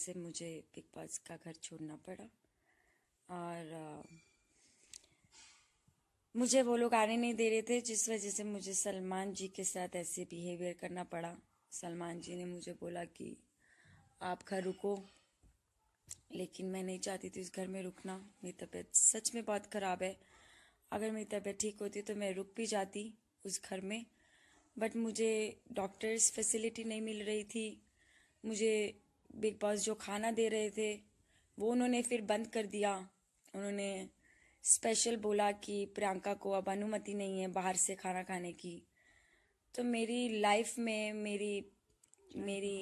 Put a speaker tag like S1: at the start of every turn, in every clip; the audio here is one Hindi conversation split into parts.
S1: से मुझे बिग बॉस का घर छोड़ना पड़ा और आ, मुझे वो लोग आने नहीं दे रहे थे जिस वजह से मुझे सलमान जी के साथ ऐसे बिहेवियर करना पड़ा सलमान जी ने मुझे बोला कि आप घर रुको लेकिन मैं नहीं चाहती थी उस घर में रुकना मेरी तबीयत सच में बहुत ख़राब है अगर मेरी तबीयत ठीक होती तो मैं रुक भी जाती उस घर में बट मुझे डॉक्टर्स फैसिलिटी नहीं मिल रही थी मुझे बिग बॉस जो खाना दे रहे थे वो उन्होंने फिर बंद कर दिया उन्होंने स्पेशल बोला कि प्रियंका को अब अनुमति नहीं है बाहर से खाना खाने की तो मेरी लाइफ में मेरी मेरी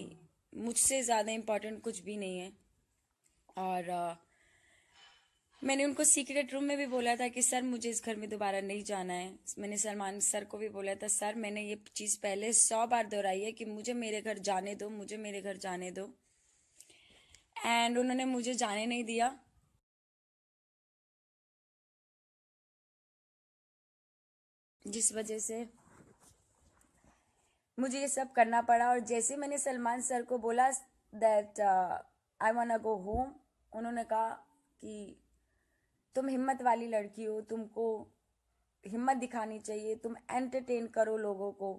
S1: मुझसे ज़्यादा इम्पोर्टेंट कुछ भी नहीं है और आ, मैंने उनको सीक्रेट रूम में भी बोला था कि सर मुझे इस घर में दोबारा नहीं जाना है मैंने सलमान सर को भी बोला था सर मैंने ये चीज़ पहले सौ बार दोहराई है कि मुझे मेरे घर जाने दो मुझे मेरे घर जाने दो एंड उन्होंने मुझे जाने नहीं दिया जिस वजह से मुझे ये सब करना पड़ा और जैसे मैंने सलमान सर को बोला that I want go home उन्होंने कहा कि तुम हिम्मत वाली लड़की हो तुमको हिम्मत दिखानी चाहिए तुम एंटरटेन करो लोगों को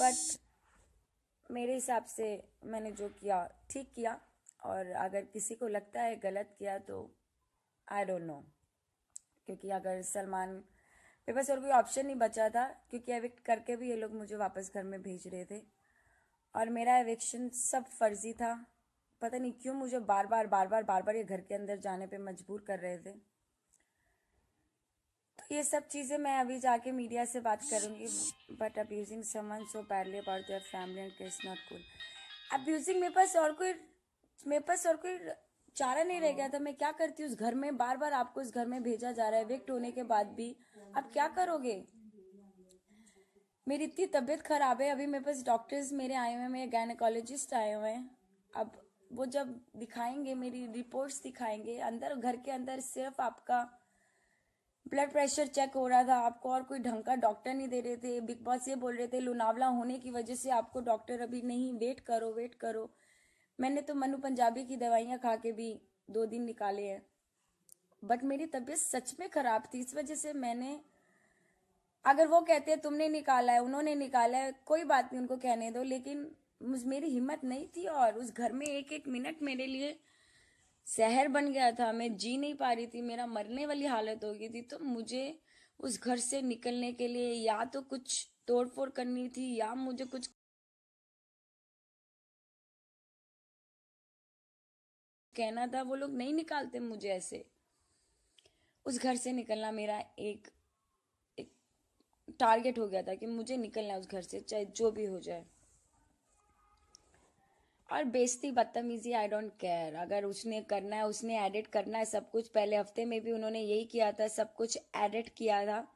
S1: बट मेरे हिसाब से मैंने जो किया ठीक किया और अगर किसी को लगता है गलत किया तो आई डोंट नो क्योंकि अगर सलमान मेरे पास और कोई ऑप्शन नहीं बचा था क्योंकि एविक्ट करके भी ये लोग मुझे वापस घर में भेज रहे थे और मेरा एविक्शन सब फर्जी था पता नहीं क्यों मुझे बार बार बार बार बार बार ये घर के अंदर जाने पे मजबूर कर रहे थे ये सब चीज़ें मैं अभी जाके मीडिया से बात करूँगी but abusing someone so badly about their family and it's not cool abusing मेरे पास और कोई मेरे पास और कोई चारा नहीं रह गया हाँ। था मैं क्या करती उस घर में बार बार आपको उस घर में भेजा जा रहा है विक्ट होने के बाद भी अब क्या करोगे मेरी इतनी तबीयत खराब है अभी मेरे पास डॉक्टर्स मेरे आए हुए हैं मेरे गायनकोलॉजिस्ट आए हुए हैं अब वो जब दिखाएंगे मेरी रिपोर्ट्स दिखाएंगे अंदर घर के अंदर सिर्फ आपका ब्लड प्रेशर चेक हो रहा था आपको और कोई ढंग का डॉक्टर नहीं दे रहे थे बिग बॉस ये बोल रहे थे लुनावला होने की वजह से आपको डॉक्टर अभी नहीं वेट करो वेट करो मैंने तो मनु पंजाबी की दवाइयाँ खा के भी दो दिन निकाले हैं बट मेरी तबीयत सच में खराब थी इस वजह से मैंने अगर वो कहते हैं तुमने निकाला है उन्होंने निकाला है कोई बात नहीं उनको कहने दो लेकिन मेरी हिम्मत नहीं थी और उस घर में एक एक मिनट मेरे लिए शहर बन गया था मैं जी नहीं पा रही थी मेरा मरने वाली हालत हो गई थी तो मुझे उस घर से निकलने के लिए या तो कुछ तोड़फोड़ करनी थी या मुझे कुछ कहना था वो लोग नहीं निकालते मुझे ऐसे उस घर से निकलना मेरा एक, एक टारगेट हो गया था कि मुझे निकलना है उस घर से चाहे जो भी हो जाए और बेजती बदतमीजी आई डोंट केयर अगर उसने करना है उसने एडिट करना है सब कुछ पहले हफ्ते में भी उन्होंने यही किया था सब कुछ एडिट किया था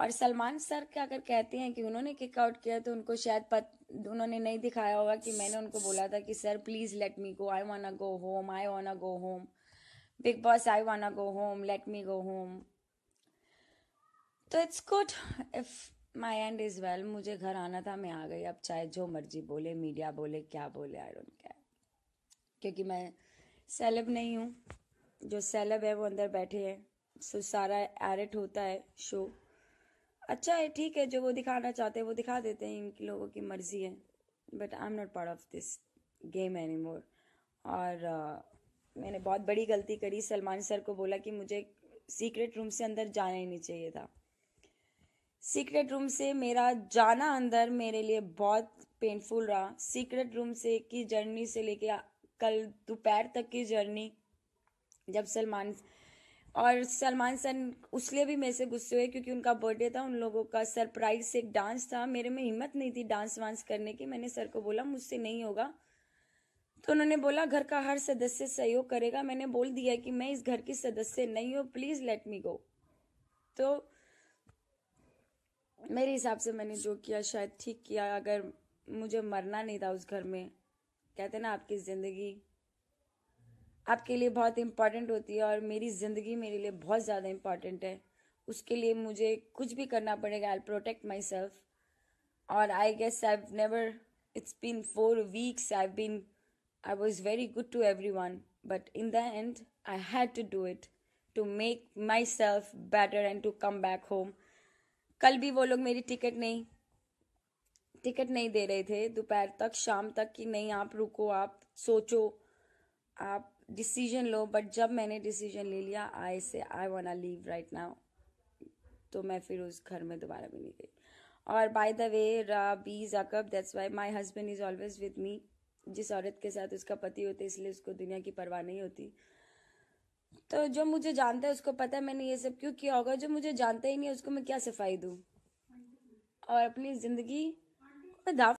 S1: और सलमान सर क्या अगर कहते हैं कि उन्होंने किक आउट किया तो उनको शायद पत उन्होंने नहीं दिखाया होगा कि मैंने उनको बोला था कि sir please let me go I wanna go home I wanna go home Bigg Boss I wanna go home let me go home तो it's good if my end is well मुझे घर आना था मैं आ गई अब चाहे जो मर्जी बोले मीडिया बोले क्या बोले आई डोंट केयर क्योंकि मैं सेलब नहीं हूँ जो सेलब है वो अंदर बैठे हैं सो सारा एरेट होता है शो अच्छा है ठीक है जो वो दिखाना चाहते हैं वो दिखा देते हैं इनकी लोगों की मर्जी है but I am not part of this game any more और uh, मैंने बहुत बड़ी गलती करी सलमान सर को बोला कि मुझे सीक्रेट रूम से अंदर जाना ही नहीं चाहिए था सीक्रेट रूम से मेरा जाना अंदर मेरे लिए बहुत पेनफुल रहा सीक्रेट रूम से की जर्नी से लेके कल दोपहर तक की जर्नी जब सलमान और सलमान सर उसलिए भी मेरे से गुस्से हुए क्योंकि उनका बर्थडे था उन लोगों का सरप्राइज से एक डांस था मेरे में हिम्मत नहीं थी डांस वांस करने की मैंने सर को बोला मुझसे नहीं होगा तो उन्होंने बोला घर का हर सदस्य सहयोग करेगा मैंने बोल दिया कि मैं इस घर की सदस्य नहीं हूँ प्लीज़ लेट मी गो तो मेरे हिसाब से मैंने जो किया शायद ठीक किया अगर मुझे मरना नहीं था उस घर में कहते ना आपकी ज़िंदगी आपके लिए बहुत इम्पॉर्टेंट होती है और मेरी ज़िंदगी मेरे लिए बहुत ज़्यादा इम्पॉर्टेंट है उसके लिए मुझे कुछ भी करना पड़ेगा आई प्रोटेक्ट माई सेल्फ और I guess I never it's been four weeks I been I was very good to everyone but in the end I had to do it to make myself better and to come back home कल भी वो लोग मेरी टिकट नहीं टिकट नहीं दे रहे थे दोपहर तक शाम तक कि नहीं आप रुको आप सोचो आप डिसीजन लो बट जब मैंने डिसीजन ले लिया I say I want leave right now तो मैं फिर उस घर में दोबारा भी नहीं गई और by the way because that's why my husband is always with me जिस औरत के साथ उसका पति होता है इसलिए उसको दुनिया की परवाह नहीं होती तो जो मुझे जानता है उसको पता है मैंने ये सब क्यों किया होगा जो मुझे जानता ही नहीं है उसको मैं क्या सिफाई दूँ और अपनी ज़िंदगी